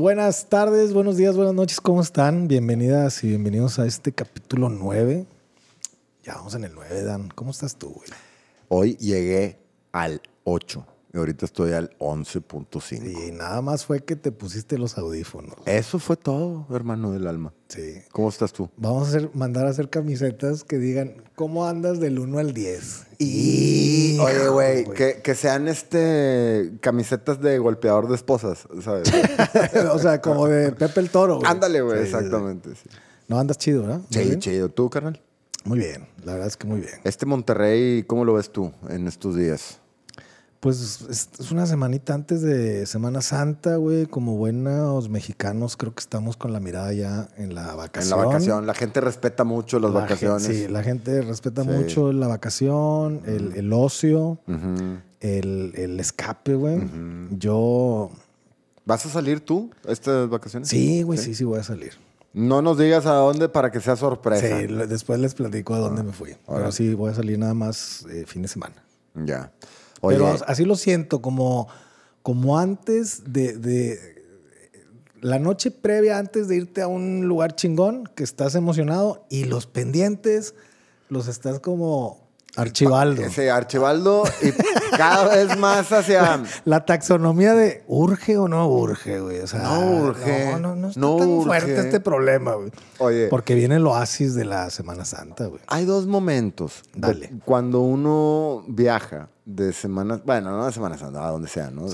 Buenas tardes, buenos días, buenas noches, ¿cómo están? Bienvenidas y bienvenidos a este capítulo 9. Ya vamos en el 9, Dan. ¿Cómo estás tú, güey? Hoy llegué al 8 ahorita estoy al 11.5. Y nada más fue que te pusiste los audífonos. Eso fue todo, hermano del alma. Sí. ¿Cómo estás tú? Vamos a mandar a hacer camisetas que digan, ¿cómo andas del 1 al 10? Y... Oye, güey, que, sean este camisetas de golpeador de esposas, ¿sabes? o sea, como de Pepe el Toro. Ándale, güey, exactamente. No, andas chido, ¿no? Sí, chido. ¿Tú, carnal? Muy bien, la verdad es que muy bien. Este Monterrey, ¿cómo lo ves tú en estos días? Pues es una semanita antes de Semana Santa, güey. Como buenos mexicanos, creo que estamos con la mirada ya en la vacación. En la vacación. La gente respeta mucho las vacaciones. sí, la gente respeta mucho la vacación, el, ocio, el, escape, güey. Yo. ¿Vas a salir tú estas vacaciones? Sí, güey, sí, sí, voy a salir. No nos digas a dónde para que sea sorpresa. Sí, después les platico a dónde ah, me fui. Ahora. Pero sí, voy a salir nada más eh, fin de semana. Ya. Pero así lo siento, como, como antes de, La noche previa, antes de irte a un lugar chingón, que estás emocionado y los pendientes los estás como Archibaldo. Ese Archibaldo y cada vez más hacia... La taxonomía de urge o no urge, güey. no urge. No, no, no está tan fuerte este problema, güey. Oye. Porque viene el oasis de la Semana Santa, güey. Hay dos momentos. Dale. Cuando uno viaja de Semana... Bueno, no de Semana Santa, a donde sea, ¿no?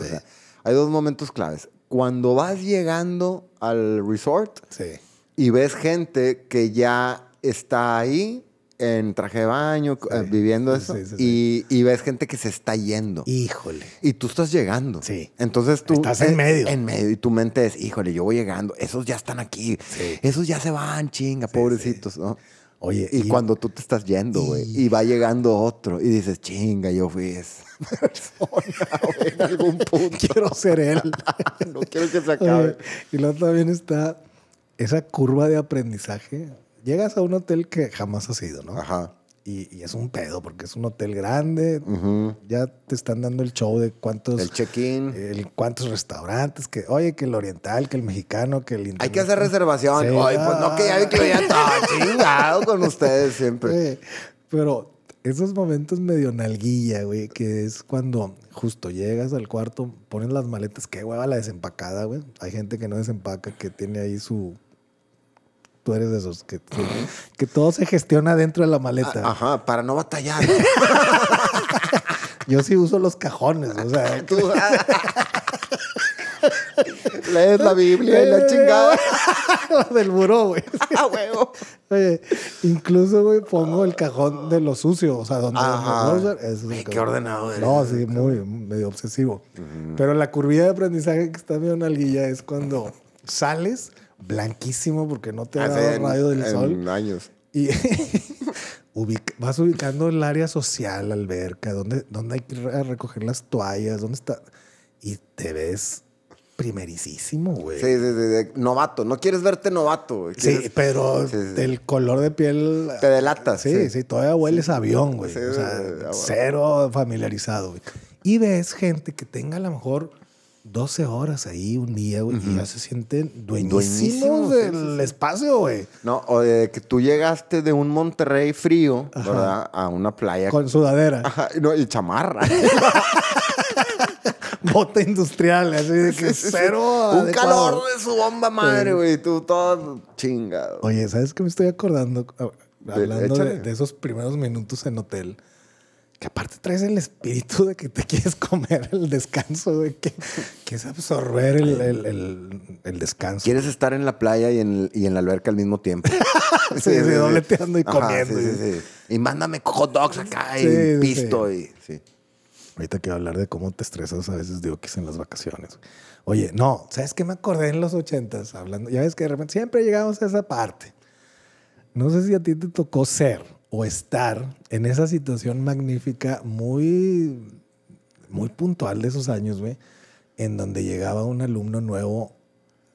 hay dos momentos claves. Cuando vas llegando al resort sí. y ves gente que ya está ahí en traje de baño, eh, viviendo eso, y, ves gente que se está yendo. Híjole. Y tú estás llegando. Sí. Entonces tú... Estás en, eh, medio. En medio. Y tu mente es, híjole, yo voy llegando. Esos ya están aquí. Esos ya se van, chinga, pobrecitos, ¿no? Oye, y, cuando tú te estás yendo, y... va llegando otro y dices, chinga, yo fui esa persona, quiero ser él. no quiero que se acabe. y luego también está esa curva de aprendizaje llegas a un hotel que jamás has ido, ¿no? Ajá. Y, es un pedo porque es un hotel grande. Ya te están dando el show de cuántos. El check-in. Cuántos restaurantes. Que, oye, que el oriental, que el mexicano, que el Hay que hacer reservación. oye, pues no que ya vi que ya ah. todo chingado con ustedes siempre. pero esos momentos medio nalguilla, güey, que es cuando justo llegas al cuarto, pones las maletas, qué hueva la desempacada, güey. Hay gente que no desempaca, que tiene ahí su tú eres de esos, que, que, todo se gestiona dentro de la maleta. Ah, ajá, para no batallar. Yo sí uso los cajones, o sea. Tú, lees la Biblia y la chingada. del buró, güey. Oye, incluso, güey, pongo el cajón de lo sucio, o sea, donde es qué ordenado eres. No, sí, muy, medio obsesivo. Pero la curvilla de aprendizaje que está medio alguilla es cuando sales blanquísimo porque no te ha dado el rayo del en sol. años. Y vas ubicando el área social, la alberca, donde, dónde hay que recoger las toallas, dónde está. Y te ves primericísimo, güey. Sí, sí, novato. No quieres verte novato, güey. Sí, pero el color de piel... Te delatas. Sí, sí, todavía hueles a avión, güey. o sea, cero familiarizado, güey. Y ves gente que tenga a lo mejor 12 horas ahí un día, güey, y ya se sienten dueñísimos, del espacio, güey. No, o de que tú llegaste de un Monterrey frío, ¿verdad? A una playa. Con sudadera. Ajá, no, y chamarra. Bota industrial, así de que cero. Un calor de su bomba madre, güey. Tú todo chingado. Oye, ¿sabes qué me estoy acordando? Ah, hablando de esos primeros minutos en hotel que aparte traes el espíritu de que te quieres comer el descanso, de que quieres absorber el, descanso. Quieres estar en la playa y en, y en la alberca al mismo tiempo. sí, sí, dobleteando y comiendo. Y mándame hot dogs acá y pisto. Y, Ahorita quiero hablar de cómo te estresas a veces, digo, que es en las vacaciones. Oye, no, ¿sabes qué me acordé en los ochentas hablando? Ya ves que de repente siempre llegamos a esa parte. No sé si a ti te tocó ser o estar en esa situación magnífica muy, muy puntual de esos años, güey, en donde llegaba un alumno nuevo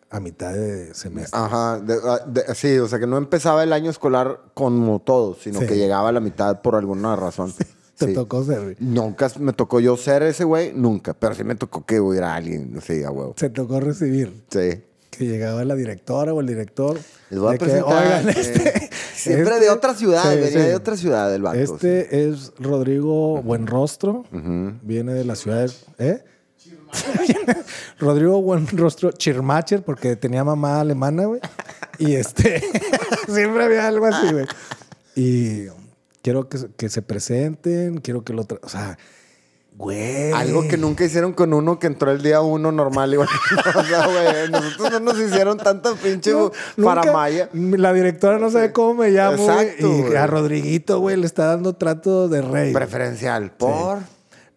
a mitad de semestre. Ajá, ah, sí, o sea que no empezaba el año escolar como todos, sino que llegaba a la mitad por alguna razón. Te tocó ser. Nunca me tocó yo ser ese güey, nunca. Pero sí me tocó que hubiera alguien, no a huevo. Se tocó recibir. Sí que llegaba la directora o el director. Les voy a eh, este, siempre de este, otra ciudad, venía de otra ciudad del banco. Este es Rodrigo Buenrostro, viene de la ciudad. ¿eh? Rodrigo Buenrostro Chirmacher, porque tenía mamá alemana, güey. Y este, siempre había algo así, güey. Y quiero que, que se presenten, quiero que lo. O sea algo que nunca hicieron con uno que entró el día uno normal. o sea, güey, nosotros no nos hicieron tanta pinche para Maya. La directora no sabe cómo me llamo. Exacto. y a ah, Rodriguito, güey, le está dando trato de rey. Preferencial. Por.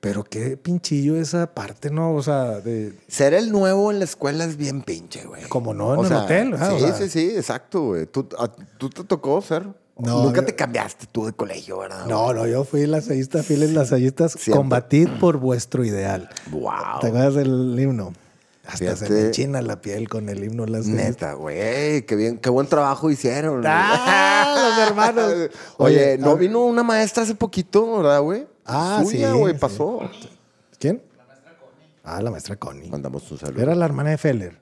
Pero qué pinchillo esa parte, ¿no? O sea, de. Ser el nuevo en la escuela es bien pinche, güey. Como no en o hotel, Sí, sí, sí, exacto, güey. ¿Tú, ¿Tú te tocó ser? Nunca te cambiaste tú de colegio, ¿verdad? No, no, yo fui lasallista, fui lasallistas. Combatid por vuestro ideal. Wow. ¿Te acuerdas el himno? Hasta se me china la piel con el himno las Neta, güey, qué bien, qué buen trabajo hicieron. ¡Ah, los hermanos. Oye, ¿no vino una maestra hace poquito, verdad, güey? Ah, Suya, sí, güey, pasó. ¿Quién? La maestra Connie. Ah, la maestra Connie. Mandamos un saludo. Era la hermana de Feller.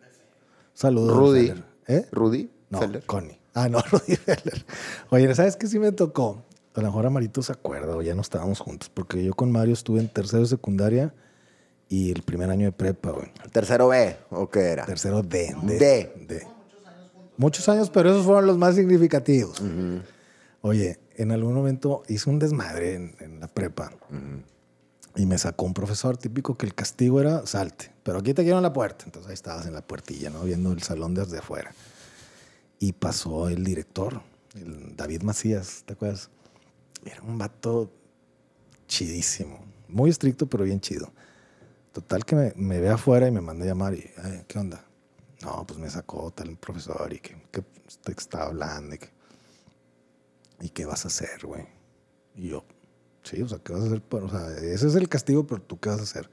Saludos. Rudy. Feller. ¿Eh? Rudy. No, Feller. Connie. Ah, no, Rudy Feller. Oye, ¿sabes qué sí me tocó? A lo mejor Amarito se acuerda o ya no estábamos juntos, porque yo con Mario estuve en tercero de secundaria y el primer año de prepa, güey. ¿Tercero B o qué era? Tercero D. D. D. Muchos años, pero esos fueron los más significativos. Oye, en algún momento hice un desmadre en, la prepa y me sacó un profesor típico que el castigo era salte, pero aquí te quiero la puerta. Entonces ahí estabas en la puertilla, ¿no? Viendo el salón desde afuera y pasó el director, el David Macías, ¿te acuerdas? Era un vato chidísimo, muy estricto, pero bien chido. Total que me, ve afuera y me manda a llamar y, ¿qué onda? No, pues me sacó tal profesor y que, que te estaba hablando y que, ¿y qué vas a hacer, güey? Y yo, sí, o sea, ¿qué vas a hacer? o sea, ese es el castigo, pero tú qué vas a hacer.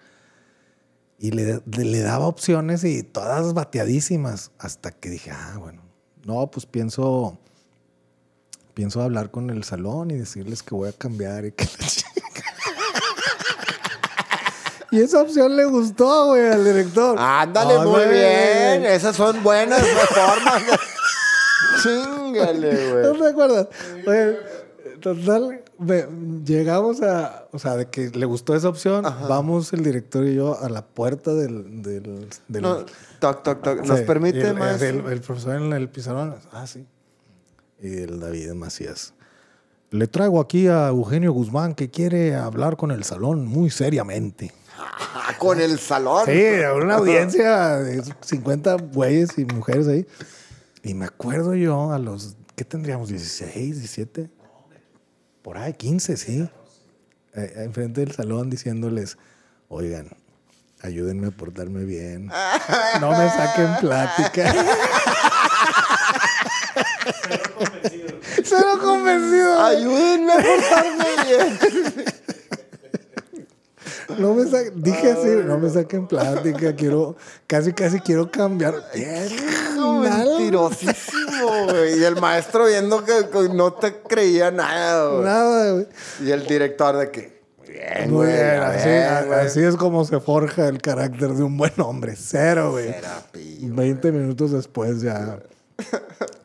Y le, daba opciones y todas bateadísimas hasta que dije, ah, bueno, no, pues pienso, pienso hablar con el salón y decirles que voy a cambiar y que la Y esa opción le gustó, güey, al director. Ándale, muy bien. Esas son buenas reformas. Chingale, güey. ¿No te acuerdas? total, llegamos a, o sea, de que le gustó esa opción, vamos el director y yo a la puerta del... toc, toc, ¿Nos permite más? El, profesor en el pizarrón, ah, sí. Y el David Macías. Le traigo aquí a Eugenio Guzmán que quiere hablar con el salón muy seriamente. Ah, con el salón. Sí, una audiencia de 50 güeyes y mujeres ahí. Y me acuerdo yo a los, ¿qué tendríamos? 16, 17 por ahí 15, sí. Eh, eh, enfrente del salón diciéndoles, oigan, ayúdenme a portarme bien. No me saquen plática. Cero convencido. Cero convencido. Ayúdenme a portarme bien. no me sa dije así, no me saquen plática, quiero, casi, casi quiero cambiar. Mentirosísimo, güey. Y el maestro viendo que, no te creía nada, güey. Nada, güey. Y el director de que, Bien, güey, así, es como se forja el carácter de un buen hombre. Cero, güey. Veinte minutos después ya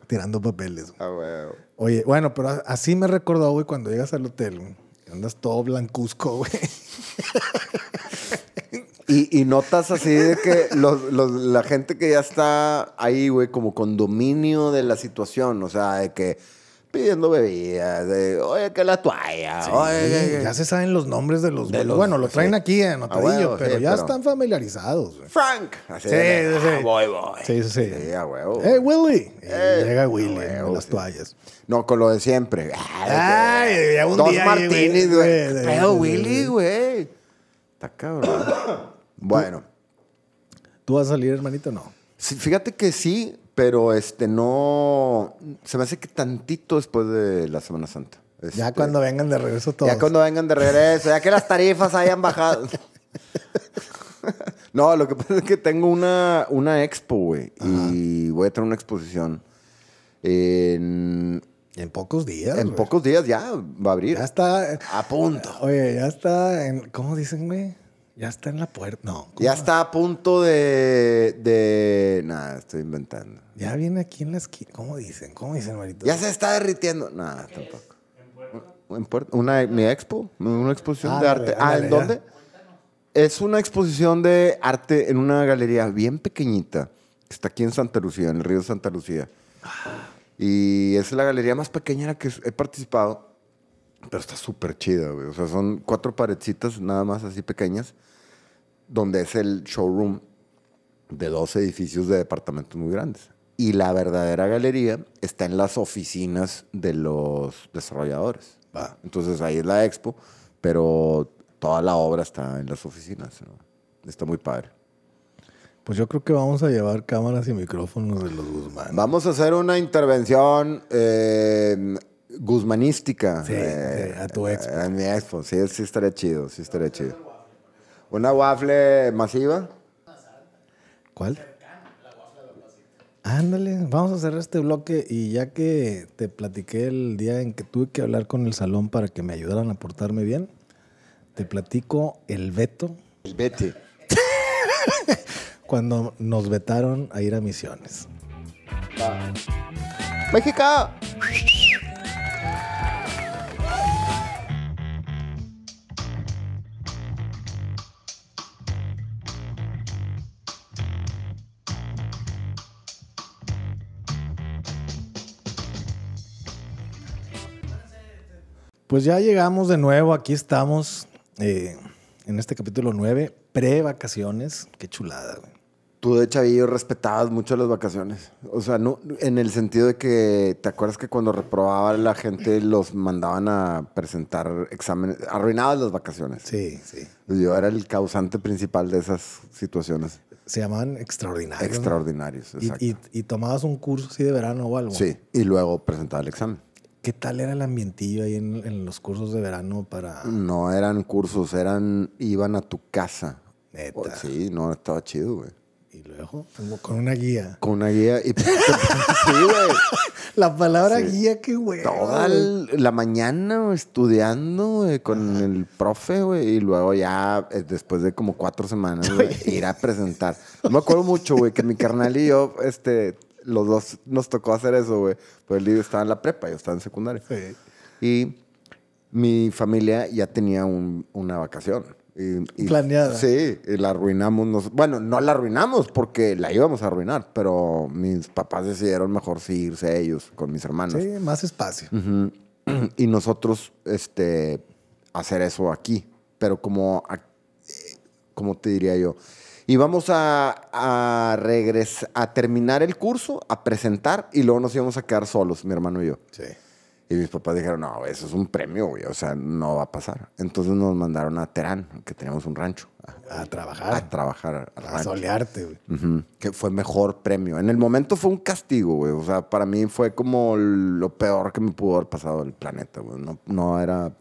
tirando papeles. Güey. Ah, Oye, bueno, pero así me recordó, güey, cuando llegas al hotel. Andas todo blancuzco, güey. Y, notas así de que la gente que ya está ahí, güey, como con dominio de la situación, o sea, de que pidiendo bebidas, de, oye, que la toalla, oye, ya se saben los nombres de los, los bueno, lo traen aquí en ah, Otadillo, pero ya están familiarizados. Frank, así ah, sí, sí, voy, voy. Sí, sí, sí. a huevo. Hey, Willy. Eh, llega Willy con las toallas. No, con lo de siempre. Ah, Ay, Dos martinis, güey. Pero Willy, güey. Está cabrón. bueno. ¿Tú vas a salir, hermanito? No. fíjate que sí, pero este no. Se me hace que tantito después de la Semana Santa. ya este, cuando vengan de regreso todos. Ya cuando vengan de regreso, ya que las tarifas hayan bajado. no, lo que pasa es que tengo una, expo, güey. Y voy a tener una exposición. En, pocos días. En pocos días ya va a abrir. Ya está. Eh, a punto. Oye, ya está. En, ¿Cómo dicen, güey? Ya está en la puerta. No. Ya está a punto de. de... Nada, estoy inventando. Ya viene aquí en la esquina. ¿Cómo dicen? ¿Cómo dicen, Marito? Ya se está derritiendo. Nada, tampoco. ¿En Puerto? ¿Una, mi expo? ¿Una exposición de arte? ah, ¿en dónde? Es una exposición de arte en una galería bien pequeñita. está aquí en Santa Lucía, en el río Santa Lucía. Y es la galería más pequeña en la que he participado. Pero está súper chida, güey. O sea, son cuatro paredcitas nada más así pequeñas, donde es el showroom de dos edificios de departamentos muy grandes. Y la verdadera galería está en las oficinas de los desarrolladores. ¿va? Entonces ahí es la expo, pero toda la obra está en las oficinas. ¿no? Está muy padre. Pues yo creo que vamos a llevar cámaras y micrófonos de los Guzmán. Vamos a hacer una intervención eh, guzmanística. Eh, a tu expo. A, mi expo, pues, sí, sí estaría chido, sí estaría chido. ¿Una waffle masiva? ¿Cuál? Ándale, vamos a cerrar este bloque y ya que te platiqué el día en que tuve que hablar con el salón para que me ayudaran a portarme bien, te platico el veto. El vete. Cuando nos vetaron a ir a misiones. México. Pues ya llegamos de nuevo, aquí estamos eh, en este capítulo 9, pre-vacaciones. Qué chulada, güey. Tú de chavillo respetabas mucho las vacaciones. O sea, no, en el sentido de que, ¿te acuerdas que cuando reprobaba la gente los mandaban a presentar exámenes? Arruinabas las vacaciones. Sí, sí. Pues yo era el causante principal de esas situaciones. Se llamaban extraordinarios. Extraordinarios, exacto. Y, y tomabas un curso así de verano o algo. Sí, y luego presentaba el examen. ¿Qué tal era el ambientillo ahí en, los cursos de verano para...? No eran cursos, eran iban a tu casa. Neta. sí, no, estaba chido, güey. ¿Y luego? Como con una guía. Con una guía. Y... sí, güey. La palabra guía, qué güey. Toda la mañana estudiando con el profe, güey. Y luego ya, eh, después de como cuatro semanas, güey, ir a presentar. No me acuerdo mucho, güey, que mi carnal y yo, este, los dos nos tocó hacer eso, güey. Pues el estaba en la prepa, yo estaba en secundaria. Sí. Y mi familia ya tenía una vacación. Y, Planeada. Sí, la arruinamos. bueno, no la arruinamos porque la íbamos a arruinar, pero mis papás decidieron mejor sí irse ellos con mis hermanos. Sí, más espacio. Y nosotros, este, hacer eso aquí. Pero como, eh, como te diría yo, y vamos a, a terminar el curso, a presentar y luego nos íbamos a quedar solos, mi hermano y yo. Sí. Y mis papás dijeron, no, eso es un premio, güey, o sea, no va a pasar. Entonces nos mandaron a Terán, que teníamos un rancho. A, trabajar. A trabajar. a solearte, güey. Que fue mejor premio. En el momento fue un castigo, güey. O sea, para mí fue como lo peor que me pudo haber pasado el planeta, güey. No, no era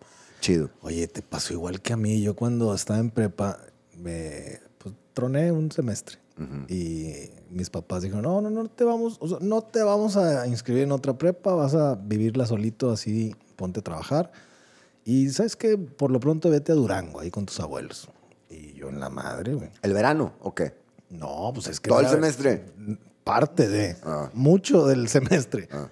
chido. Oye, te pasó igual que a mí. Yo cuando estaba en prepa, me troné un semestre. Y mis papás dijeron, no, no, no te vamos, no te vamos a inscribir en otra prepa, vas a vivirla solito, así ponte a trabajar. Y sabes que por lo pronto vete a Durango, ahí con tus abuelos. Y yo en la madre, güey. ¿El verano o qué? No, pues es que... ¿Todo el semestre? Parte de, ah. mucho del semestre. Ah.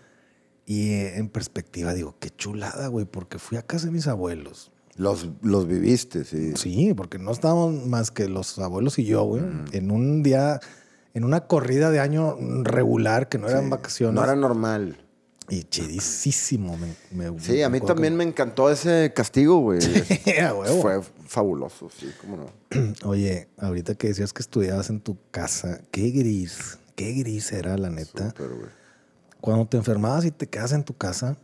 Y eh, en perspectiva digo, qué chulada, güey, porque fui a casa de mis abuelos los, viviste, sí. Sí, porque no estábamos más que los abuelos y yo, güey, mm. en un día, en una corrida de año regular, que no eran vacaciones. No era normal. Y chidísimo. Me, sí, a mí también me encantó ese castigo, güey. Fue fabuloso, sí, cómo no. Oye, ahorita que decías que estudiabas en tu casa, qué gris, qué gris era, la neta. cuando te enfermabas y te quedas en tu casa,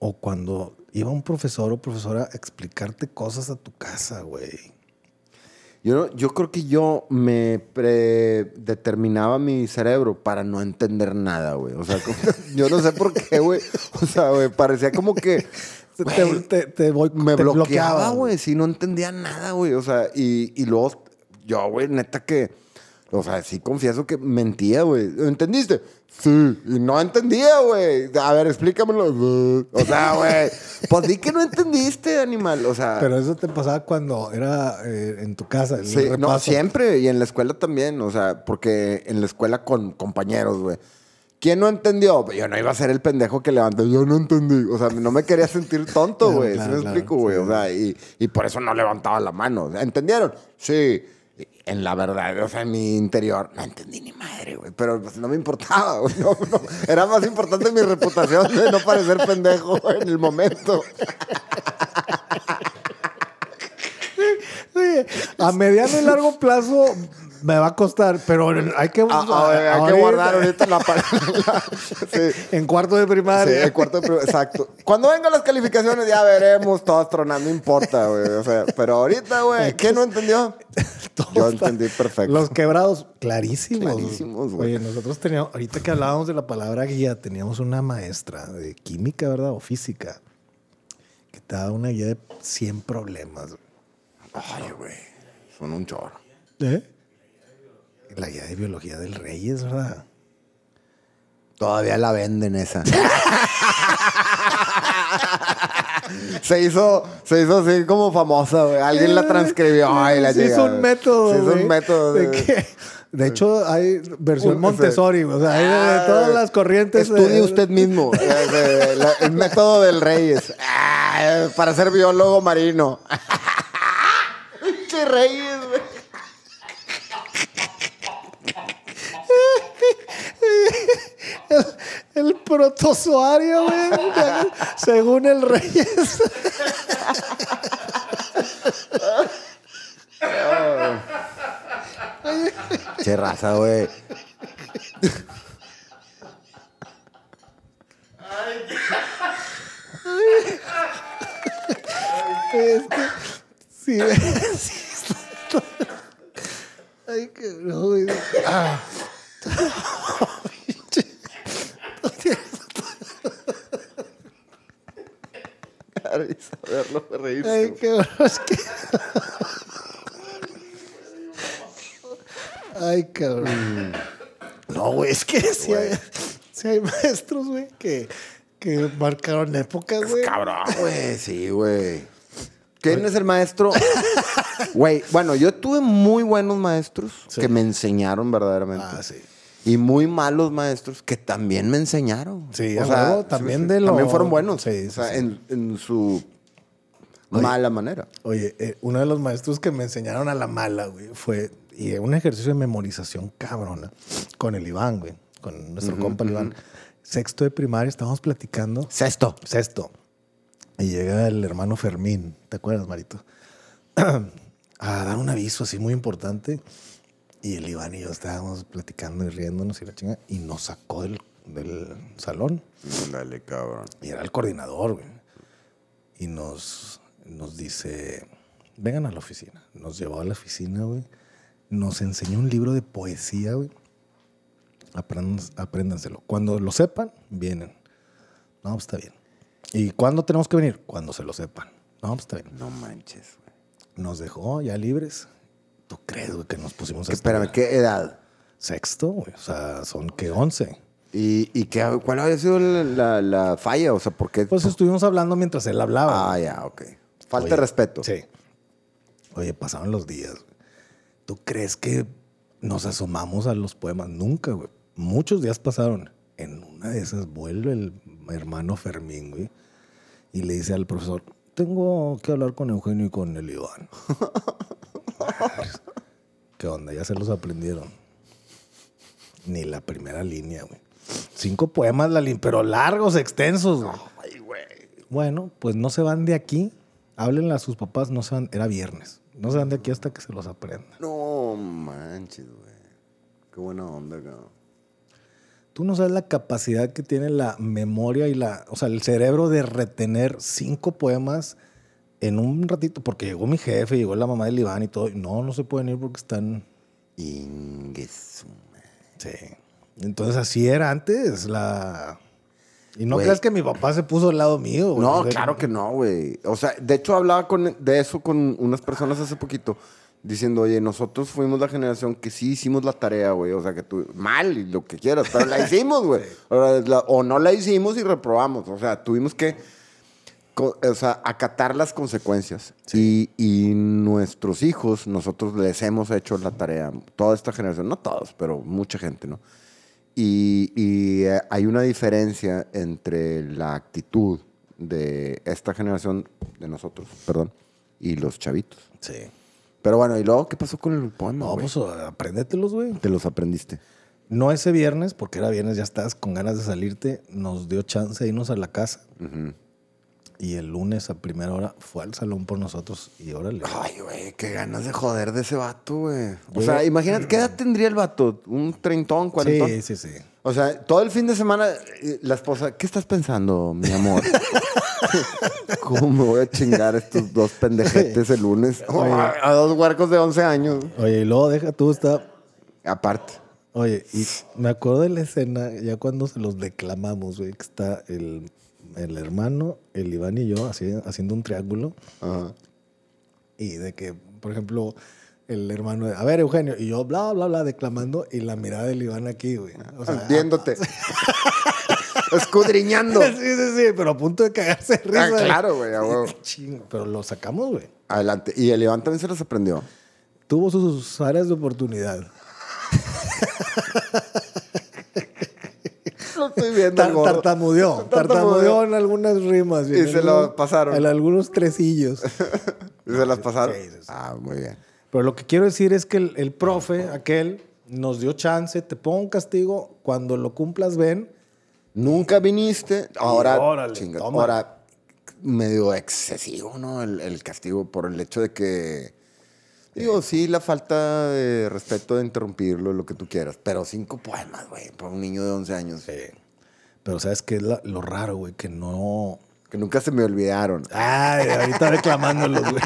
o cuando iba un profesor o profesora a explicarte cosas a tu casa, güey. Yo, yo creo que yo me predeterminaba mi cerebro para no entender nada, güey. O sea, yo no sé por qué, güey. O sea, güey, parecía como que... te, te, me bloqueaba, güey. Sí, no entendía nada, güey. O sea, y, y luego yo, güey, neta que o sea, sí confieso que mentía, güey. ¿Entendiste? Sí. Y no entendía, güey. A ver, explícamelo. O sea, güey. Pues di que no entendiste, animal. O sea. Pero eso te pasaba cuando era eh, en tu casa. sí, no, siempre. Y en la escuela también. O sea, porque en la escuela con compañeros, güey. ¿Quién no entendió? Yo no iba a ser el pendejo que levantó. Yo no entendí. O sea, no me quería sentir tonto, güey. Claro, me explico, güey? O sea, y, y por eso no levantaba la mano. ¿Entendieron? Sí en la verdad, o sea, en mi interior, no entendí ni madre, güey. Pero pues, no me importaba, güey. Era más importante mi reputación de no parecer pendejo en el momento. A mediano y largo plazo me va a costar, pero hay que, ah, hay que guardar ahorita la, palabra. sí. En cuarto de primaria. Sí, en cuarto de primaria, exacto. Cuando vengan las calificaciones ya veremos, todos tronando, no importa, güey. O sea, pero ahorita, güey, ¿qué no entendió? Yo entendí perfecto. Los quebrados, clarísimos. güey. Oye, nosotros teníamos, ahorita que hablábamos de la palabra guía, teníamos una maestra de química, ¿verdad? O física, que te daba una guía de 100 problemas, Ay, güey. Son un chorro. ¿Eh? la guía de biología del Reyes, ¿verdad? Todavía la venden esa. se hizo, se hizo así como famosa, güey. Alguien la transcribió y la Se hizo un método. Se hizo un método. ¿De De hecho, hay versión Montessori, o sea, hay de, ah, todas las corrientes. Estudie usted mismo el método del Reyes. Ah, para ser biólogo marino. ¡Qué Reyes, güey! protozoario, güey. según el Reyes. Che raza, güey. ¡Ay! sí, sí Ay, qué no, risa verlo reírse. Ay, cabrón es que... Ay, cabrón. No, güey, es que si hay, maestros, güey, que, que marcaron épocas, güey. Cabrón, güey, sí, güey. ¿Quién es el maestro? Güey, bueno, yo tuve muy buenos maestros que me enseñaron verdaderamente. Ah, sí y muy malos maestros que también me enseñaron. Sí, o sea, también de fueron buenos. en, su mala manera. Oye, eh, uno de los maestros que me enseñaron a la mala, güey, fue y un ejercicio de memorización cabrona con el Iván, güey, con nuestro compa Iván. Sexto de primaria, estábamos platicando. Sexto. Sexto. Y llega el hermano Fermín, ¿te acuerdas, Marito? a dar un aviso así muy importante. Y el Iván y yo estábamos platicando y riéndonos y la chinga, y nos sacó del, del salón. Dale, cabrón. Y era el coordinador, güey. Y nos, nos dice, vengan a la oficina. Nos llevó a la oficina, güey. Nos enseñó un libro de poesía, güey. Apréndanselo. Cuando lo sepan, vienen. No, pues está bien. ¿Y cuándo tenemos que venir? Cuando se lo sepan. No, pues está bien. No manches, güey. Nos dejó ya libres ¿Tú crees, que nos pusimos a Espérame, ¿qué edad? Sexto, güey. O sea, son que once? ¿Y, y qué, cuál había sido la, falla? O sea, ¿por Pues estuvimos hablando mientras él hablaba. Ah, ya, ok. Falta de respeto. Sí. Oye, pasaron los días. ¿Tú crees que nos asomamos a los poemas? Nunca, güey. Muchos días pasaron. En una de esas vuelve el hermano Fermín, güey, y le dice al profesor, tengo que hablar con Eugenio y con el Iván. ¿Qué onda? Ya se los aprendieron. Ni la primera línea, güey. Cinco poemas, la pero largos, extensos, güey. Bueno, pues no se van de aquí. Háblenle a sus papás, no se van. Era viernes. No se van de aquí hasta que se los aprendan. No manches, güey. Qué buena onda, cabrón. Tú no sabes la capacidad que tiene la memoria y la. O sea, el cerebro de retener cinco poemas en un ratito, porque llegó mi jefe, llegó la mamá del Iván y todo. No, no se pueden ir porque están. Sí. Entonces así era antes la. Y no crees que mi papá se puso al lado mío. güey. No, claro que no, güey. O sea, de hecho hablaba de eso con unas personas hace poquito, diciendo, oye, nosotros fuimos la generación que sí hicimos la tarea, güey. O sea, que tú, mal y lo que quieras, pero la hicimos, güey. o no la hicimos y reprobamos. O sea, tuvimos que o sea, acatar las consecuencias. Y, nuestros hijos, nosotros les hemos hecho la tarea, toda esta generación, no todos, pero mucha gente, ¿no? Y, eh, hay una diferencia entre la actitud de esta generación, de nosotros, perdón, y los chavitos. Sí. Pero bueno, ¿y luego qué pasó con el poema? No, pues güey. Te los aprendiste. No ese viernes, porque era viernes, ya estás con ganas de salirte. Nos dio chance de irnos a la casa. Ajá y el lunes a primera hora fue al salón por nosotros y órale. Ay, güey, qué ganas de joder de ese vato, güey. O sea, imagínate, ¿qué edad tendría el vato? ¿Un treintón, cuarentón? Sí, sí, sí. O sea, todo el fin de semana, eh, la esposa, ¿qué estás pensando, mi amor? ¿Cómo me voy a chingar estos dos pendejetes el lunes? a dos huercos de 11 años. Oye, y luego deja tú, está... Aparte. Oye, y me acuerdo de la escena, ya cuando se los declamamos, güey, que está el el hermano, el Iván y yo haciendo un triángulo. Y de que, por ejemplo, el hermano, a ver, Eugenio, y yo, bla, bla, bla, declamando, y la mirada del Iván aquí, güey. Ah, o Viéndote. escudriñando. Sí, sí, sí, pero a punto de cagarse ah, risa. claro, güey, Pero lo sacamos, güey. Adelante. Y el Iván también se los aprendió. Tuvo sus áreas de oportunidad. tartamudeó, tartamudeó. en algunas rimas. Y, se las lo pasaron. En algunos tresillos. ¿Y se las pasaron? Ah, muy bien. Pero lo que quiero decir es que el, profe, aquel, nos dio chance, te pongo un castigo, cuando lo cumplas, ven. Nunca viniste, ahora, ahora ahora medio excesivo, ¿no? el, castigo por el hecho de que Digo, sí, la falta de respeto de interrumpirlo, lo que tú quieras. Pero cinco poemas, güey, para un niño de 11 años. Sí. Pero ¿sabes qué es lo raro, güey? Que no... Que nunca se me olvidaron. Ay, ahorita reclamándolos, güey.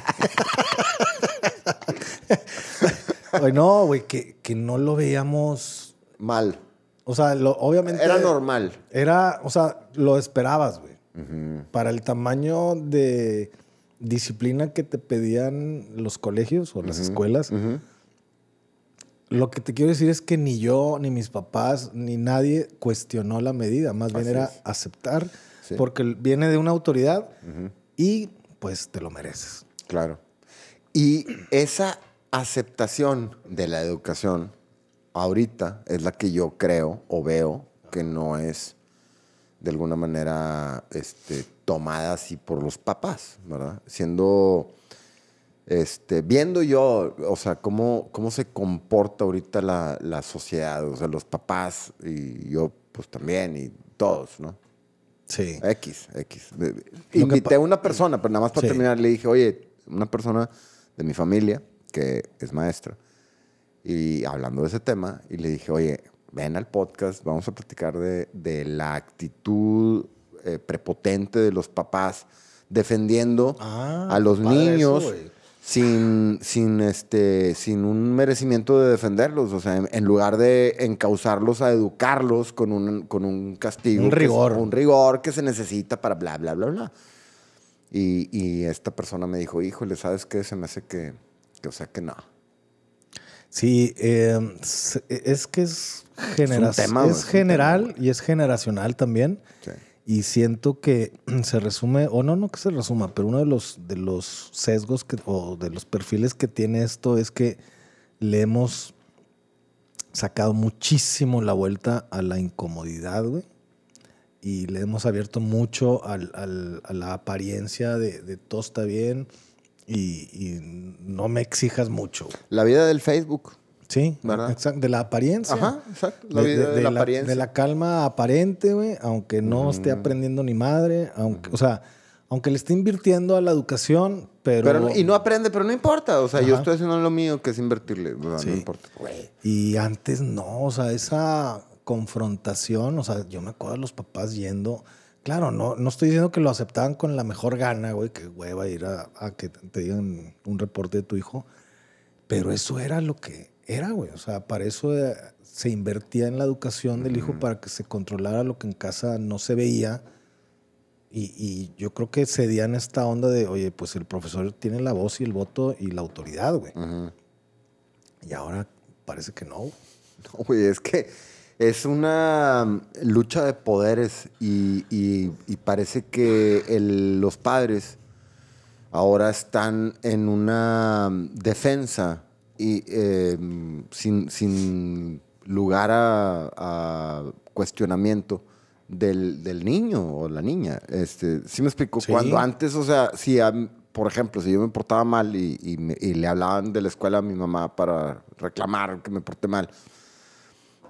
Güey, no, güey, que, no lo veíamos... Mal. O sea, lo, obviamente... Era normal. Era, o sea, lo esperabas, güey. Para el tamaño de disciplina que te pedían los colegios o las escuelas. Lo que te quiero decir es que ni yo, ni mis papás, ni nadie cuestionó la medida. Más bien era aceptar, porque viene de una autoridad y pues te lo mereces. Claro. Y esa aceptación de la educación ahorita es la que yo creo o veo que no es de alguna manera este, tomada así por los papás, ¿verdad? Siendo, este, viendo yo, o sea, cómo, cómo se comporta ahorita la, sociedad, o sea, los papás y yo, pues también, y todos, ¿no? Sí. X, X. Invité a una persona, pero nada más para terminar le dije, oye, una persona de mi familia que es maestra, y hablando de ese tema, y le dije, oye, ven al podcast, vamos a platicar de, de la actitud eh, prepotente de los papás defendiendo ah, a los niños sin, sin, este, sin un merecimiento de defenderlos. O sea, en, lugar de encauzarlos a educarlos con un, con un castigo. Un rigor. un rigor que se necesita para bla, bla, bla, bla. Y, esta persona me dijo, híjole, ¿sabes qué? Se me hace que, o sea, que no. Sí, em, es que es, es general y es generacional también. Sí. Y siento que se resume, o no, no que se resuma, pero uno de los, de los sesgos que, o de los perfiles que tiene esto es que le hemos sacado muchísimo la vuelta a la incomodidad, güey. Y le hemos abierto mucho al, a la apariencia de, todo está bien y, no me exijas mucho. La vida del Facebook. Sí, ¿verdad? de la apariencia. Ajá, exacto. de, la, apariencia. De la calma aparente, güey, aunque no mm. esté aprendiendo ni madre, aunque, o sea, aunque le esté invirtiendo a la educación, pero... y no aprende, pero no importa. O sea, yo estoy haciendo lo mío, que es invertirle. No, importa. Y antes no, o sea, esa confrontación, o sea, yo me acuerdo de los papás yendo... Claro, no, no estoy diciendo que lo aceptaban con la mejor gana, güey, que hueva ir a, a que te digan un reporte de tu hijo, pero eso era lo que era, güey. O sea, para eso eh, se invertía en la educación del hijo para que se controlara lo que en casa no se veía. Y, yo creo que cedían esta onda de, oye, pues el profesor tiene la voz y el voto y la autoridad, güey. Y ahora parece que no. No, güey, es que es una mm, lucha de poderes y, parece que los padres ahora están en una mm, defensa y eh, sin, lugar a, cuestionamiento del, niño o la niña. Este, ¿Sí me explico? Cuando antes, o sea, si por ejemplo, si yo me portaba mal y, y, le hablaban de la escuela a mi mamá para reclamar que me porté mal,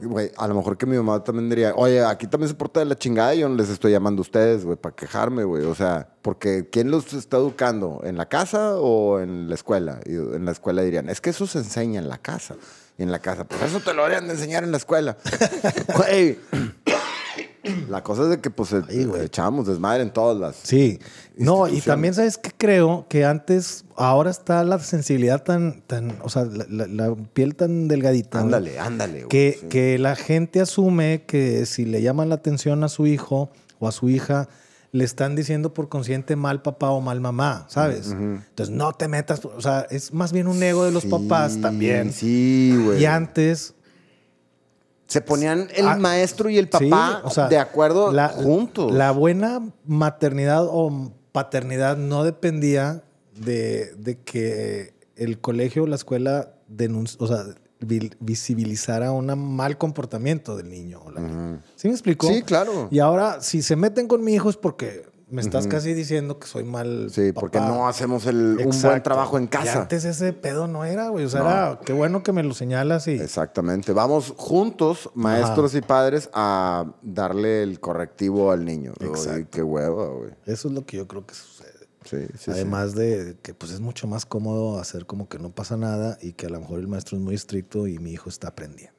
Güey, a lo mejor que mi mamá también diría, oye, aquí también se porta de la chingada y yo no les estoy llamando a ustedes, güey, para quejarme, güey. O sea, porque ¿quién los está educando? ¿En la casa o en la escuela? Y en la escuela dirían, es que eso se enseña en la casa. Y en la casa, pues eso te lo harían de enseñar en la escuela. güey. La cosa es de que pues echamos desmadre en todas las. Sí. No, y también sabes que creo que antes, ahora está la sensibilidad tan, tan, o sea, la, piel tan delgadita. Ándale, ándale. que, que la gente asume que si le llaman la atención a su hijo o a su hija, le están diciendo por consciente mal papá o mal mamá, ¿sabes? Entonces no te metas, o sea, es más bien un ego de los papás también. Sí, güey. Y antes se ponían el ah, maestro y el papá de acuerdo juntos. La buena maternidad o paternidad no dependía de, que el colegio o la escuela visibilizara un mal comportamiento del niño. ¿Sí me explicó? Sí, claro. Y ahora, si se meten con mi hijo es porque me estás casi diciendo que soy mal. Sí, porque no hacemos el, un buen trabajo en casa. Y antes ese pedo no era, güey. O sea, qué bueno que me lo señalas y. Exactamente. Vamos juntos, maestros y padres, a darle el correctivo al niño. Exacto. qué hueva, güey. Eso es lo que yo creo que sucede. Sí, sí, Además de que pues es mucho más cómodo hacer como que no pasa nada y que a lo mejor el maestro es muy estricto y mi hijo está aprendiendo.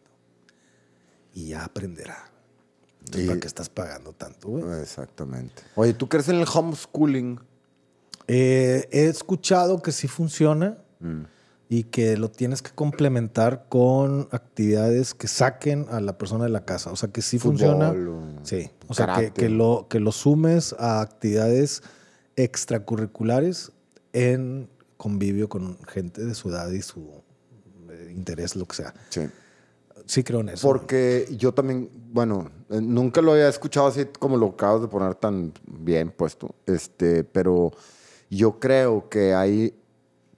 Y ya aprenderá. ¿para qué estás pagando tanto, güey? Exactamente. Oye, ¿tú crees en el homeschooling? Eh, he escuchado que sí funciona mm. y que lo tienes que complementar con actividades que saquen a la persona de la casa. O sea, que sí funciona. Sí. O sea, que, lo, que lo sumes a actividades extracurriculares en convivio con gente de su edad y su eh, interés, lo que sea. Sí sí creo en eso. Porque yo también, bueno, eh, nunca lo había escuchado así como lo acabas de poner tan bien puesto, este, pero yo creo que hay,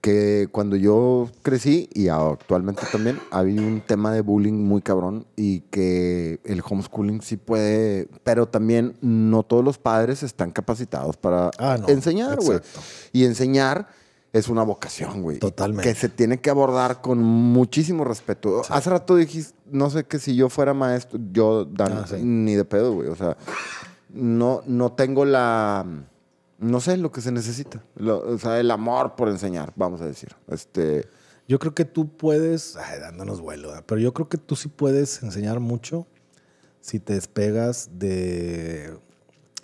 que cuando yo crecí y actualmente también, había un tema de bullying muy cabrón y que el homeschooling sí puede, pero también no todos los padres están capacitados para ah, enseñar, güey. Y enseñar es una vocación, güey. Totalmente. Que se tiene que abordar con muchísimo respeto. Hace rato dijiste, no sé que si yo fuera maestro, yo, Dan, ah, ni de pedo, güey. O sea, no, no tengo la. No sé lo que se necesita. o sea, el amor por enseñar, vamos a decir. Este. Yo creo que tú puedes, ay, dándonos vuelo, pero yo creo que tú sí puedes enseñar mucho si te despegas de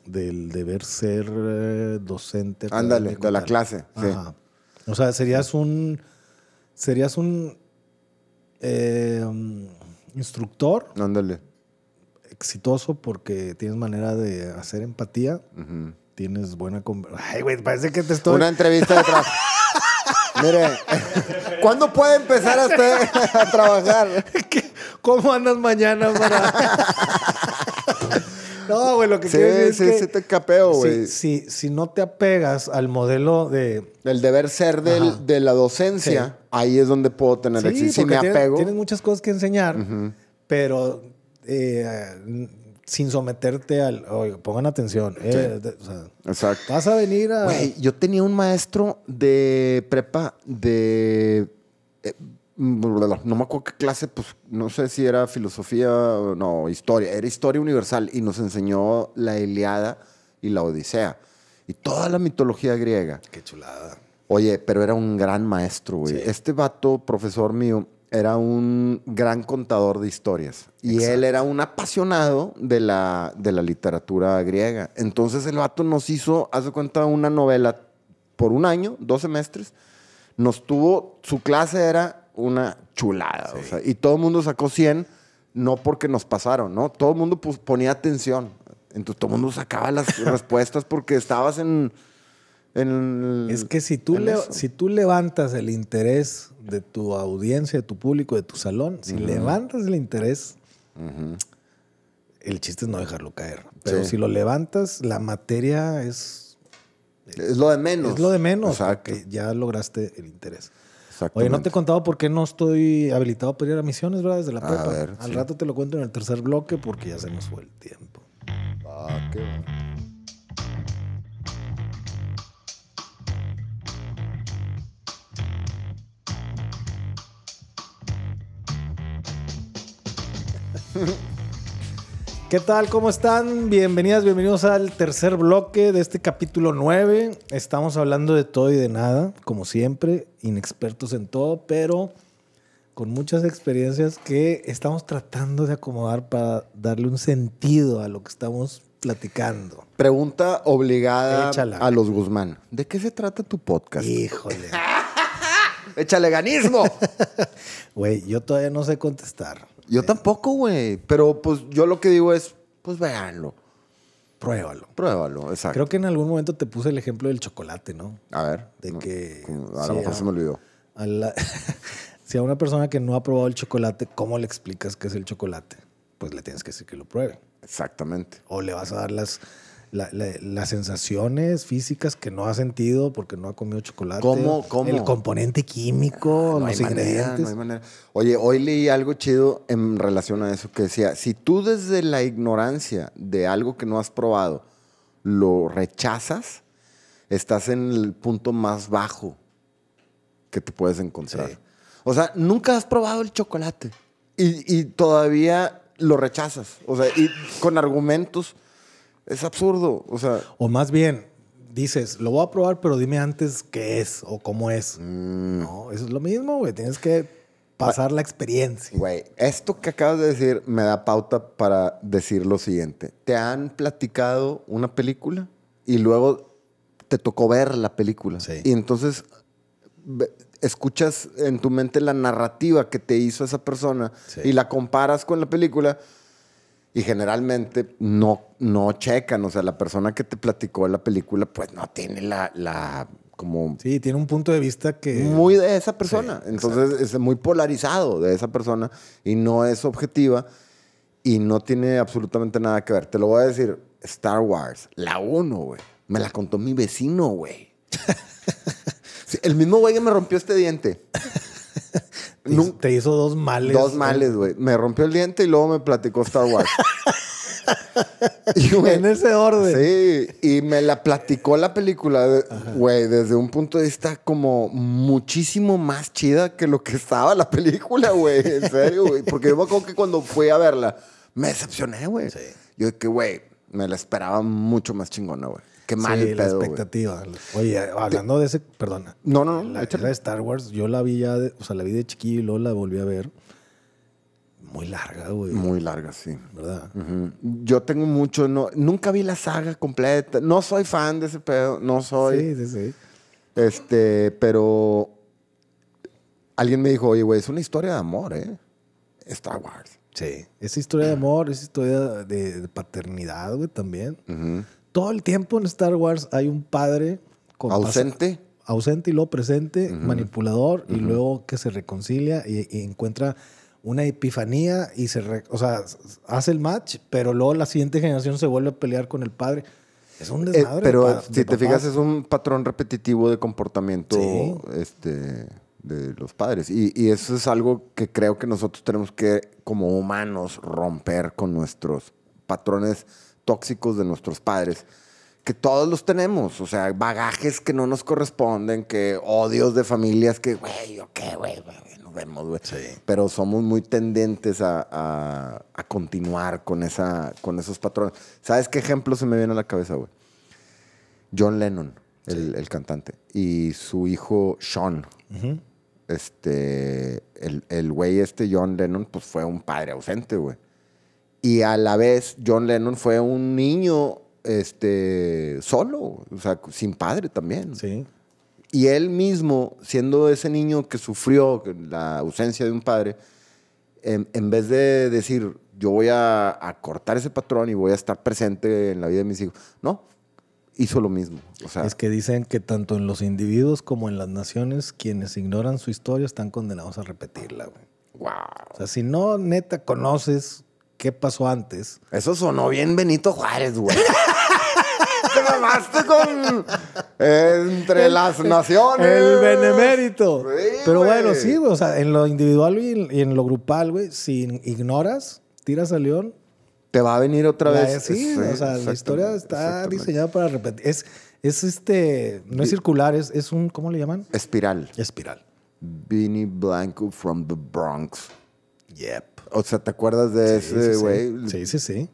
del deber ser eh, docente. Ándale, de la clase. Ajá. O sea, serías un. Serías un. Em, instructor. Ándale. Exitoso porque tienes manera de hacer empatía. Tienes buena conversación. Ay, güey, parece que te estoy. Una entrevista de trabajo. Mire, ¿cuándo puede empezar a, a trabajar? ¿Cómo andas mañana para.? No, güey, lo que quiero decir es que... Sí, te capeo, güey. Si, si, no te apegas al modelo de... El deber ser de la docencia, ahí es donde puedo tener sí, éxito. Si me apego... Tienes, muchas cosas que enseñar, pero eh, sin someterte al... Oye, pongan atención. Eh, Exacto. Vas a venir a... Güey, yo tenía un maestro de prepa de... Eh, no me acuerdo qué clase, pues no sé si era filosofía, no, historia, era historia universal y nos enseñó la Iliada y la Odisea y toda la mitología griega. Qué chulada. Oye, pero era un gran maestro, güey. Este vato, profesor mío, era un gran contador de historias y él era un apasionado de la, de la literatura griega. Entonces el vato nos hizo, hace cuenta, una novela por un año, dos semestres. Nos tuvo, su clase era una chulada. y todo el mundo sacó 100, no porque nos pasaron, ¿no? Todo el mundo ponía atención. Entonces todo el mundo sacaba las respuestas porque estabas en... es que si tú, si tú levantas el interés de tu audiencia, de tu público, de tu salón, si levantas el interés, el chiste es no dejarlo caer. Pero si lo levantas, la materia es... Es lo de menos. Es lo de menos. sea que ya lograste el interés. Oye, no te he contado por qué no estoy habilitado para ir a misiones, ¿verdad? Desde la a Al rato te lo cuento en el tercer bloque porque ya se nos fue el tiempo. Ah, qué ¿Qué tal? ¿Cómo están? Bienvenidas, bienvenidos al tercer bloque de este capítulo 9. Estamos hablando de todo y de nada, como siempre, inexpertos en todo, pero con muchas experiencias que estamos tratando de acomodar para darle un sentido a lo que estamos platicando. Pregunta obligada a los Guzmán. ¿De qué se trata tu podcast? Híjole. ¡Échale ganismo! Güey, yo todavía no sé contestar. Yo tampoco, güey. Pero pues yo lo que digo es, pues véanlo. Pruébalo. Pruébalo, exacto. Creo que en algún momento te puse el ejemplo del chocolate, ¿no? A ver. De que. A lo mejor se me olvidó. si a una persona que no ha probado el chocolate, ¿cómo le explicas qué es el chocolate? Pues le tienes que decir que lo pruebe. Exactamente. O le vas a dar las las sensaciones físicas que no ha sentido porque no ha comido chocolate. El componente químico, ah, no los hay ingredientes. Oye, hoy leí algo chido en relación a eso que decía, si tú desde la ignorancia de algo que no has probado lo rechazas, estás en el punto más bajo que te puedes encontrar. O sea, nunca has probado el chocolate y, todavía lo rechazas. O sea, y con argumentos es absurdo. O sea. O más bien, dices, lo voy a probar, pero dime antes qué es o cómo es. Mm. No, eso es lo mismo, güey. Tienes que pasar la experiencia. Güey, esto que acabas de decir me da pauta para decir lo siguiente. ¿Te han platicado una película y luego te tocó ver la película? Sí. Y entonces escuchas en tu mente la narrativa que te hizo esa persona y la comparas con la película y generalmente no, no checan. O sea, la persona que te platicó la película, pues no tiene la, la como... Sí, tiene un punto de vista que... Muy de esa persona. Entonces es muy polarizado de esa persona y no es objetiva y no tiene absolutamente nada que ver. Te lo voy a decir, Star Wars, la uno, güey. Me la contó mi vecino, güey. el mismo güey que me rompió este diente. No, te hizo dos males. Dos males, güey. Me rompió el diente y luego me platicó Star Wars. en ese orden. Sí, y me la platicó la película, güey, desde un punto de vista como muchísimo más chida que lo que estaba la película, güey. En serio, güey. Porque yo me acuerdo que cuando fui a verla, me decepcioné, güey. Sí. Yo dije, güey, me la esperaba mucho más chingona, güey. Qué mal la expectativa. Oye, hablando de ese, perdona. No, no, no. La, de Star Wars, yo la vi ya, o sea, la vi de chiquillo y luego la volví a ver. Muy larga, güey. Muy larga, sí. ¿Verdad? Yo tengo mucho, no, nunca vi la saga completa. No soy fan de ese pedo, no soy. Sí, sí, sí. Este, pero alguien me dijo, oye, güey, es una historia de amor, ¿eh? Star Wars. Sí, es historia de amor, es historia de, paternidad, güey, también todo el tiempo en Star Wars hay un padre ausente. Ausente y luego presente, manipulador y luego que se reconcilia y, encuentra una epifanía y se, o sea, hace el match, pero luego la siguiente generación se vuelve a pelear con el padre. Es un eh, desmadre. pero si te fijas, es un patrón repetitivo de comportamiento este, de los padres. Y, y, eso es algo que creo que nosotros tenemos que, como humanos, romper con nuestros patrones tóxicos de nuestros padres, que todos los tenemos, o sea, bagajes que no nos corresponden, que odios de familias que, güey, qué güey, no vemos, güey. Pero somos muy tendentes a, continuar con, esa, con esos patrones. ¿Sabes qué ejemplo se me viene a la cabeza, güey? John Lennon, el, cantante, y su hijo Sean. Este, el, el güey este, John Lennon, pues fue un padre ausente, güey. Y a la vez, John Lennon fue un niño este, solo, o sea, sin padre también. Sí. Y él mismo, siendo ese niño que sufrió la ausencia de un padre, en, em, en vez de decir, yo voy a, cortar ese patrón y voy a estar presente en la vida de mis hijos, no, hizo lo mismo. O sea, es que dicen que tanto en los individuos como en las naciones, quienes ignoran su historia están condenados a repetirla. Wow. O sea, si no neta conoces qué pasó antes. Eso sonó bien Benito Juárez, güey. Te mamaste con entre las naciones. El benemérito. Pero bueno, sí, güey. O sea, en lo individual y en, lo grupal, güey, si ignoras, tiras a león. Te va a venir otra vez. sí, o sea, la historia está diseñada para repetir. Es, es este, no es circular, es, es un, ¿cómo le llaman? Espiral. Espiral. vinny Blanco from the Bronx. Yep. O sea, ¿te acuerdas de ese, güey? Sí sí. sí,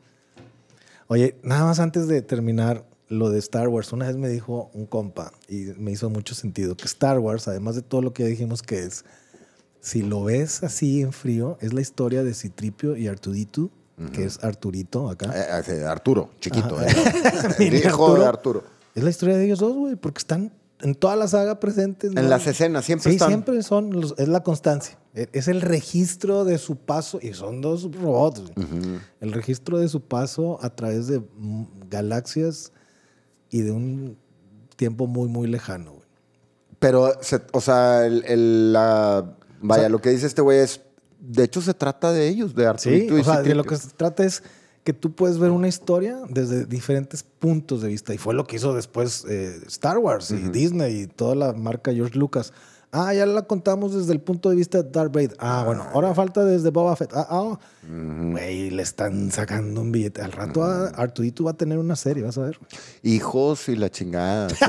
Oye, nada más antes de terminar lo de Star Wars, una vez me dijo un compa y me hizo mucho sentido que Star Wars, además de todo lo que dijimos que es, si lo ves así en frío, es la historia de Citripio y Artudito, que es Arturito acá. Eh, ah, Arturo, chiquito. Eh. hijo Arturo, de Arturo. Es la historia de ellos dos, güey, porque están en toda la saga presentes. En las escenas, siempre sí, siempre son, es la constancia. E-, es el registro de su paso, y son dos robots, el registro de su paso a través de mm, galaxias y de un tiempo muy, muy lejano. Pero, o sea, el, la, vaya, lo que dice este güey es, de hecho se trata de ellos, de Arturito y o sea, de lo que se trata es que tú puedes ver una historia desde diferentes puntos de vista, y fue lo que hizo después eh, Star Wars y Disney y toda la marca George Lucas Ah, ya la contamos desde el punto de vista de Darth Vader. Ah, ah, bueno, ahora falta desde Boba Fett. Ah, ah. Güey, le están sacando un billete. Al rato ah, Arturito va a tener una serie, vas a ver. Hijos y la chingada. ¿sí?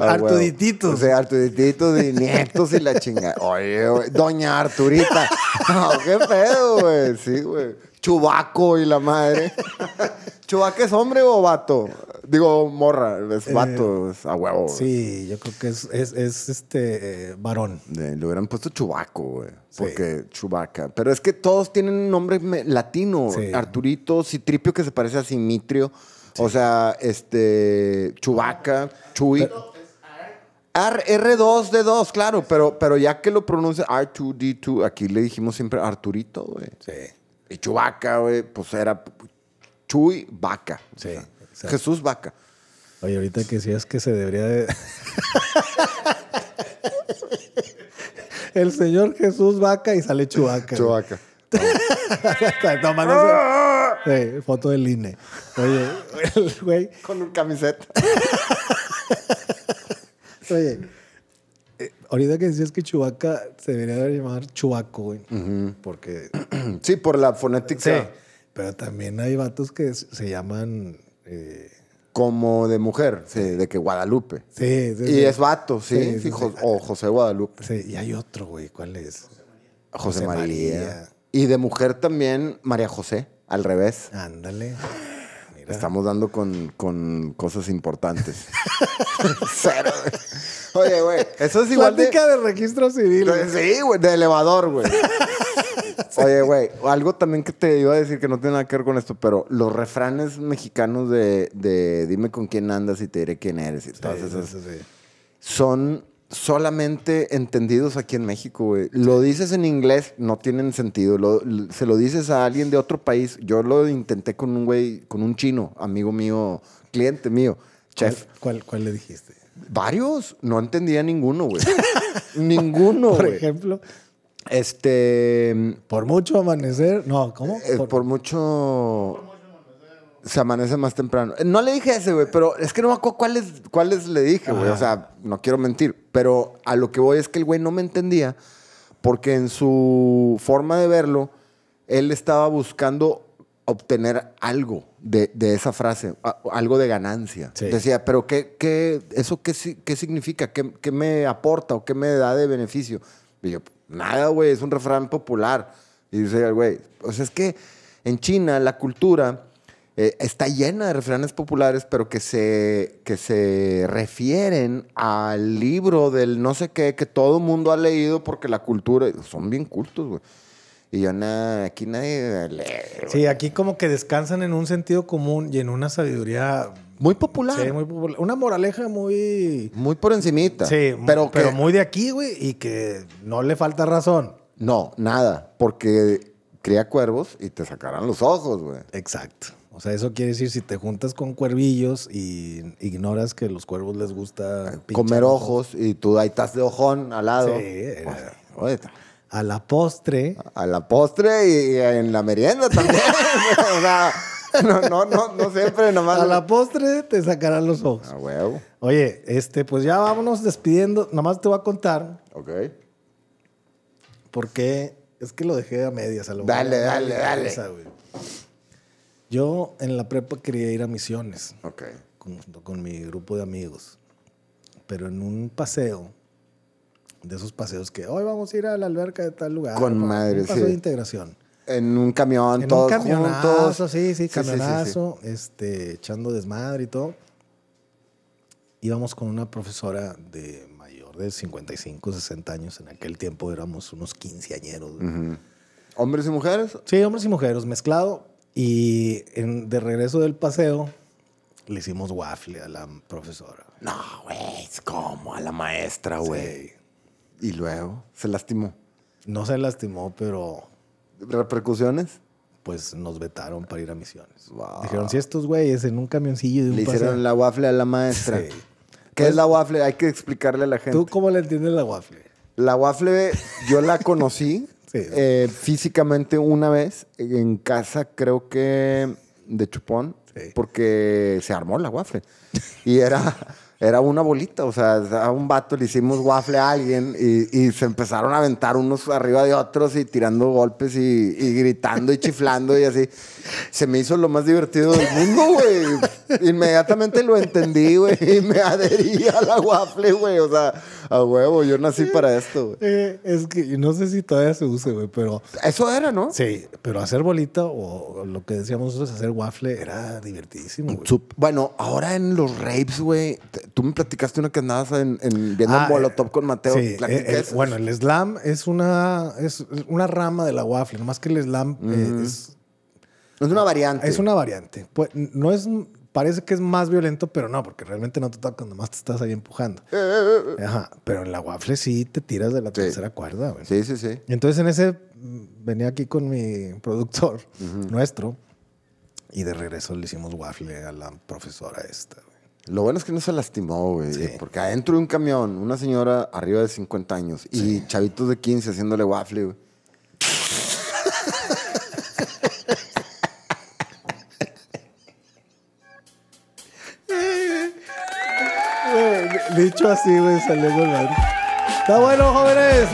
Artudititos. O sea, Artudititos y nietos y la chingada. Oye, Doña Arturita. No, qué pedo, güey. Sí, güey. Chubaco y la madre. ¿Chubaco es hombre o vato? Digo, morra, es eh, vato, es a huevo. Sí, yo creo que es, este eh, varón. le hubieran puesto Chubaco, güey. Porque Chubaca. Pero es que todos tienen nombre latino. Arturito, Citripio, que se parece a Simitrio. O sea, este. Chubaca, Chuy. R2D2, claro, pero, pero ya que lo pronuncia R2D2, aquí le dijimos siempre Arturito, güey. Sí. Y Chubaca, güey, pues era Chuy Vaca. Sí. Jesús Vaca. Oye, ahorita que decías que se debería de... El señor Jesús Vaca y sale Chubaca. Chubaca. Tomando ah. foto del INE. Oye, güey. Con un camiseta. Oye, eh, ahorita que decías que Chubaca se debería de llamar Chubaco, güey. Porque. sí, por la fonética. Pero también hay vatos que se llaman eh, como de mujer, sí. de que Guadalupe. Sí, Y es vato, sí, o José Guadalupe. Sí, y hay otro, güey, ¿cuál es? José, María. Y de mujer también María José, al revés. Ándale. Estamos dando con, cosas importantes. Oye, güey, eso es igual Plática de... de registro civil. Sí, güey, de elevador, güey. Oye, güey, algo también que te iba a decir que no tiene nada que ver con esto, pero los refranes mexicanos de, de dime con quién andas y te diré quién eres y esas son solamente entendidos aquí en México, güey. Lo dices en inglés, no tienen sentido. se lo dices a alguien de otro país. Yo lo intenté con un güey, con un chino, amigo mío, cliente mío, chef. cuál, cuál, le dijiste? Varios, no entendía ninguno, güey. ninguno, Por ejemplo. Este. Por mucho amanecer. No, ¿cómo? Eh, por, mucho. Se amanece más temprano. Eh, no le dije ese, güey, pero es que no me acuerdo cuáles, le dije, güey. O sea, no quiero mentir. Pero a lo que voy es que el güey no me entendía porque en su forma de verlo, él estaba buscando obtener algo de, esa frase, algo de ganancia. Decía, pero qué, ¿eso qué, qué significa? ¿Qué, ¿Qué, me aporta o qué me da de beneficio? Y yo, Nada, güey, es un refrán popular. Y dice, güey, o pues sea es que en China la cultura eh, está llena de refranes populares, pero que se, que se refieren al libro del no sé qué que todo mundo ha leído porque la cultura, son bien cultos, güey. Y yo nada, aquí nadie lee. Sí, aquí como que descansan en un sentido común y en una sabiduría muy popular. Sí, muy popular. Una moraleja muy. Muy por encimita. Sí, pero, pero muy de aquí, güey, y que no le falta razón. No, nada. Porque cría cuervos y te sacarán los ojos, güey. Exacto. O sea, eso quiere decir si te juntas con cuervillos y ignoras que los cuervos les gusta comer ojos, y tú ahí estás de ojón al lado. Sí, a la postre. A la postre y en la merienda también. o sea, no, no, no, siempre, nomás. A la postre te sacarán los ojos. Ah, Oye, este, pues ya vámonos despidiendo. Nomás te voy a contar. Ok. Porque es que lo dejé a medias a lo Dale, dale, dale. Yo en la prepa quería ir a misiones. Ok. Con, mi grupo de amigos. Pero en un paseo de esos paseos que hoy vamos a ir a la alberca de tal lugar. Con madre, paseo de integración. En un camión, en todos juntos. sí, sí, camionazo, sí, sí, Este, echando desmadre y todo. Íbamos con una profesora de mayor de 55, 60 años. En aquel tiempo éramos unos quinceañeros. ¿Hombres y mujeres? Sí, hombres y mujeres, mezclado. Y de regreso del paseo, le hicimos waffle a la profesora. No, güey, es como a la maestra, güey. Sí. Y luego se lastimó. No se lastimó, pero ¿Repercusiones? Pues nos vetaron para ir a misiones. Dijeron, si estos güeyes en un camioncillo Le hicieron la waffle a la maestra. ¿Qué es pues la waffle? Hay que explicarle a la gente. ¿Tú cómo le entiendes la waffle? La waffle yo la conocí eh, físicamente una vez en casa, creo que de Chupón, porque se armó la waffle. Y era... era una bolita, o sea, a un vato le hicimos waffle a alguien y, se empezaron a aventar unos arriba de otros y tirando golpes y, gritando y chiflando y así. Se me hizo lo más divertido del mundo, güey. Inmediatamente lo entendí, güey, y me adherí a la waffle, güey, o sea. A huevo, yo nací para esto, güey. Eh, es que no sé si todavía se use güey, pero. Eso era, ¿no? Sí, pero hacer bolita o lo que decíamos nosotros, hacer waffle, era divertidísimo, bueno, ahora en los rapes, güey, tú me platicaste una que andabas en, en viendo ah, con Mateo. Eh, eh, bueno, el slam es una, es una rama de la waffle, nomás que el slam es. una variante. Es una variante. Pues, no es, parece que es más violento, pero no, porque realmente no te toca cuando más te estás ahí empujando. Eh, eh, eh, Ajá. Pero en la waffle sí te tiras de la tercera cuerda, güey. Sí, sí, sí. Entonces en ese venía aquí con mi productor nuestro y de regreso le hicimos waffle a la profesora esta, Lo bueno es que no se lastimó, güey. Porque adentro de un camión, una señora arriba de 50 años y chavitos de 15 haciéndole waffle, güey. Dicho así, güey, salió con Está bueno, jóvenes.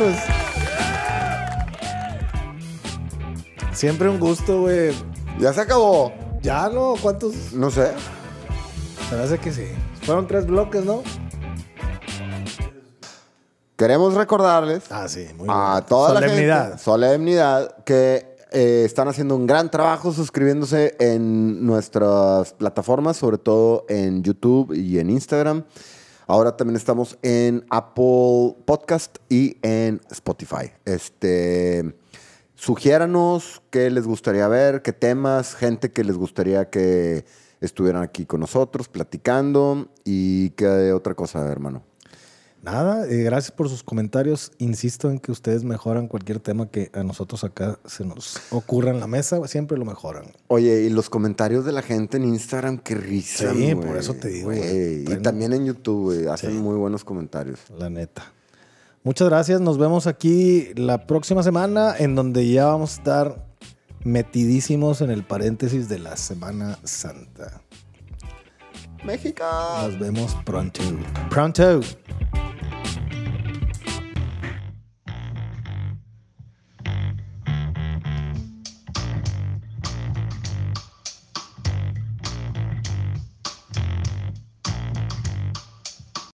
Pues. Siempre un gusto, güey. Ya se acabó. Ya no, ¿cuántos? No sé. Me parece que sí. Fueron tres bloques, ¿no? Queremos recordarles ah, sí, a bien. toda solemnidad. la solemnidad, que eh, están haciendo un gran trabajo suscribiéndose en nuestras plataformas, sobre todo en YouTube y en Instagram. Ahora también estamos en Apple Podcast y en Spotify. Este, sugiéranos qué les gustaría ver, qué temas, gente que les gustaría que estuvieran aquí con nosotros platicando y qué otra cosa, hermano. Nada, eh, gracias por sus comentarios. Insisto en que ustedes mejoran cualquier tema que a nosotros acá se nos ocurra en la mesa, siempre lo mejoran. Oye, y los comentarios de la gente en Instagram, qué risa. Sí, por eso te digo. Y también en YouTube, hacen muy buenos comentarios. La neta. Muchas gracias, nos vemos aquí la próxima semana en donde ya vamos a estar metidísimos en el paréntesis de la Semana Santa. México. Nos vemos pronto. Pronto.